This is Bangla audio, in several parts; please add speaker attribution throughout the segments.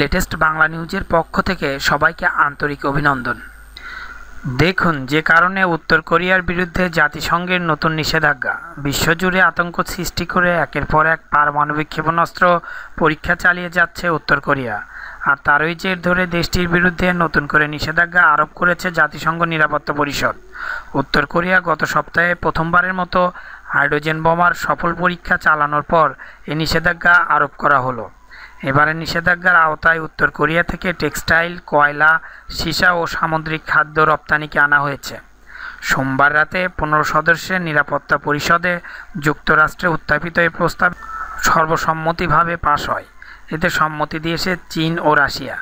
Speaker 1: লেটেস্ট বাংলা নিউজের পক্ষ থেকে সবাইকে আন্তরিক অভিনন্দন দেখুন যে কারণে উত্তর কোরিয়ার বিরুদ্ধে জাতিসংঘের নতুন নিষেধাজ্ঞা বিশ্বজুড়ে আতঙ্ক সৃষ্টি করে একের পর এক পারমাণবিক ক্ষেপণাস্ত্র পরীক্ষা চালিয়ে যাচ্ছে উত্তর কোরিয়া আর তারই জের ধরে দেশটির বিরুদ্ধে নতুন করে নিষেধাজ্ঞা আরোপ করেছে জাতিসংঘ নিরাপত্তা পরিষদ উত্তর কোরিয়া গত সপ্তাহে প্রথমবারের মতো হাইড্রোজেন বোমার সফল পরীক্ষা চালানোর পর এ নিষেধাজ্ঞা আরোপ করা হলো এবারে নিষেধাজ্ঞার আওতায় উত্তর কোরিয়া থেকে টেক্সটাইল কয়লা সীসা ও সামুদ্রিক খাদ্য রপ্তানিকে আনা হয়েছে সোমবার রাতে পনেরো সদস্যের নিরাপত্তা পরিষদে যুক্তরাষ্ট্রে উত্থাপিত এই প্রস্তাব সর্বসম্মতিভাবে পাশ হয় এতে সম্মতি দিয়েছে চীন ও রাশিয়া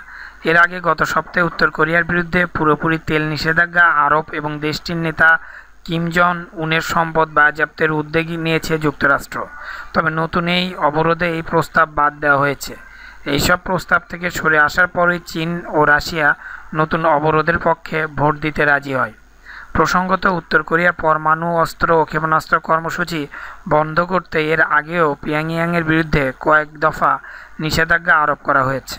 Speaker 1: এর আগে গত সপ্তাহে উত্তর কোরিয়ার বিরুদ্ধে পুরোপুরি তেল নিষেধাজ্ঞা আরব এবং দেশটির নেতা কিম জন উনের সম্পদ বাজেয়াপ্তের উদ্যোগই নিয়েছে যুক্তরাষ্ট্র তবে নতুন এই অবরোধে এই প্রস্তাব বাদ দেওয়া হয়েছে এইসব প্রস্তাব থেকে সরে আসার পরই চীন ও রাশিয়া নতুন অবরোধের পক্ষে ভোট দিতে রাজি হয় প্রসঙ্গত উত্তর কোরিয়ার পরমাণু অস্ত্র ও ক্ষেপণাস্ত্র কর্মসূচি বন্ধ করতে এর আগেও পিয়াংয়াংয়ের বিরুদ্ধে কয়েক দফা নিষেধাজ্ঞা আরোপ করা হয়েছে